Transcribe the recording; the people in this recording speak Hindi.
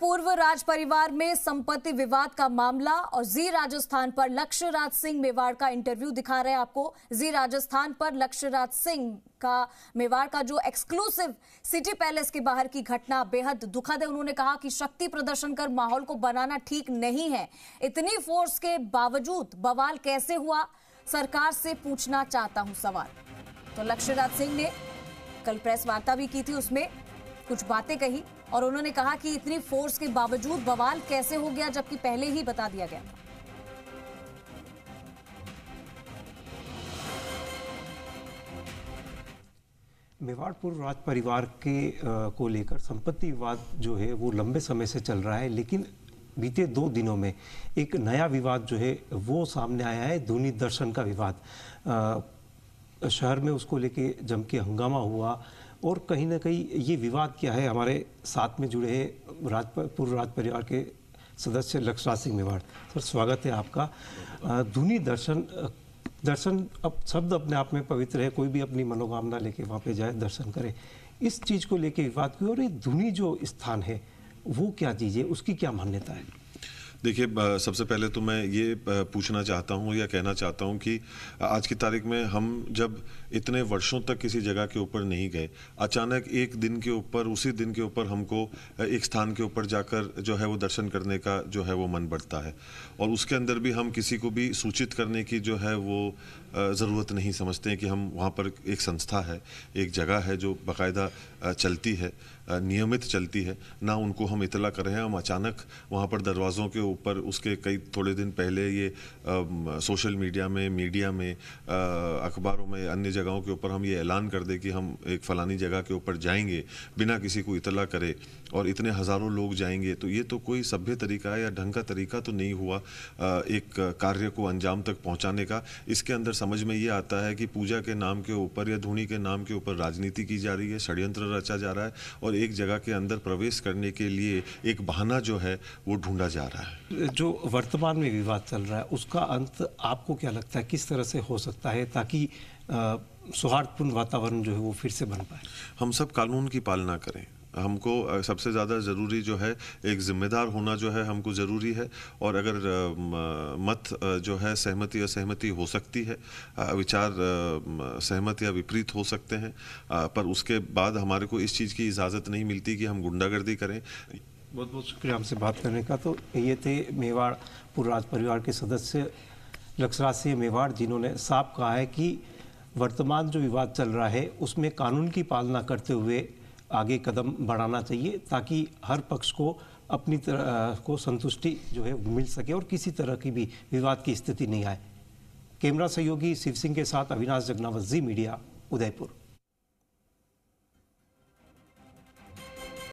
पूर्व राज परिवार में संपत्ति विवाद का मामला और जी राजस्थान पर लक्ष्यराज सिंह मेवाड़ का इंटरव्यू दिखा रहे हैं आपको जी राजस्थान पर लक्ष्यराज सिंह का मेवाड़ का जो एक्सक्लूसिव सिटी पैलेस के बाहर की घटना बेहद दुखद है उन्होंने कहा कि शक्ति प्रदर्शन कर माहौल को बनाना ठीक नहीं है इतनी फोर्स के बावजूद बवाल कैसे हुआ सरकार से पूछना चाहता हूं सवाल तो लक्ष्यराज सिंह ने कल प्रेस वार्ता भी की थी उसमें कुछ बातें कही और उन्होंने कहा कि इतनी फोर्स के बावजूद बवाल कैसे हो गया जबकि पहले ही बता दिया गया मेवाड़पुर राज परिवार के आ, को लेकर संपत्ति विवाद जो है वो लंबे समय से चल रहा है लेकिन बीते दो दिनों में एक नया विवाद जो है वो सामने आया है धुनी दर्शन का विवाद आ, शहर में उसको लेके जम के हंगामा हुआ और कहीं ना कहीं ये विवाद क्या है हमारे साथ में जुड़े हैं राज पूर्व राज परिवार के सदस्य लक्षराज सिंह मेवाड़ सर स्वागत है आपका धुनी दर्शन दर्शन अब शब्द अपने आप में पवित्र है कोई भी अपनी मनोकामना लेके वहाँ पे जाए दर्शन करे इस चीज़ को लेके विवाद क्यों और ये धुनी जो स्थान है वो क्या चीज़ है उसकी क्या मान्यता है देखिए सबसे पहले तो मैं ये पूछना चाहता हूँ या कहना चाहता हूँ कि आज की तारीख में हम जब इतने वर्षों तक किसी जगह के ऊपर नहीं गए अचानक एक दिन के ऊपर उसी दिन के ऊपर हमको एक स्थान के ऊपर जाकर जो है वो दर्शन करने का जो है वो मन बढ़ता है और उसके अंदर भी हम किसी को भी सूचित करने की जो है वो ज़रूरत नहीं समझते कि हम वहाँ पर एक संस्था है एक जगह है जो बाकायदा चलती है नियमित चलती है ना उनको हम इतला कर रहे हैं हम अचानक वहाँ पर दरवाज़ों के ऊपर उसके कई थोड़े दिन पहले ये आ, सोशल मीडिया में मीडिया में अखबारों में अन्य जगहों के ऊपर हम ये ऐलान कर दें कि हम एक फ़लानी जगह के ऊपर जाएंगे बिना किसी को इतला करे और इतने हज़ारों लोग जाएंगे तो ये तो कोई सभ्य तरीका या ढंग का तरीका तो नहीं हुआ एक कार्य को अंजाम तक पहुँचाने का इसके अंदर समझ में ये आता है कि पूजा के नाम के ऊपर या धूनी के नाम के ऊपर राजनीति की जा रही है षड्यंत्र रचा जा रहा है और एक जगह के अंदर प्रवेश करने के लिए एक बहाना जो है वो ढूंढा जा रहा है जो वर्तमान में विवाद चल रहा है उसका अंत आपको क्या लगता है किस तरह से हो सकता है ताकि सौहार्दपूर्ण वातावरण जो है वो फिर से बन पाए हम सब कानून की पालना करें हमको सबसे ज़्यादा ज़रूरी जो है एक ज़िम्मेदार होना जो है हमको ज़रूरी है और अगर मत जो है सहमति असहमति हो सकती है विचार सहमत या विपरीत हो सकते हैं पर उसके बाद हमारे को इस चीज़ की इजाज़त नहीं मिलती कि हम गुंडागर्दी करें बहुत बहुत शुक्रिया हमसे बात करने का तो ये थे मेवाड़ पूर्व राज परिवार के सदस्य लक्षराज सिंह मेवाड़ जिन्होंने साफ कहा है कि वर्तमान जो विवाद चल रहा है उसमें कानून की पालना करते हुए आगे कदम बढ़ाना चाहिए ताकि हर पक्ष को अपनी तरह को संतुष्टि जो है मिल सके और किसी तरह की भी विवाद की स्थिति नहीं आए कैमरा सहयोगी शिव सिंह के साथ अविनाश जगनावत जी मीडिया उदयपुर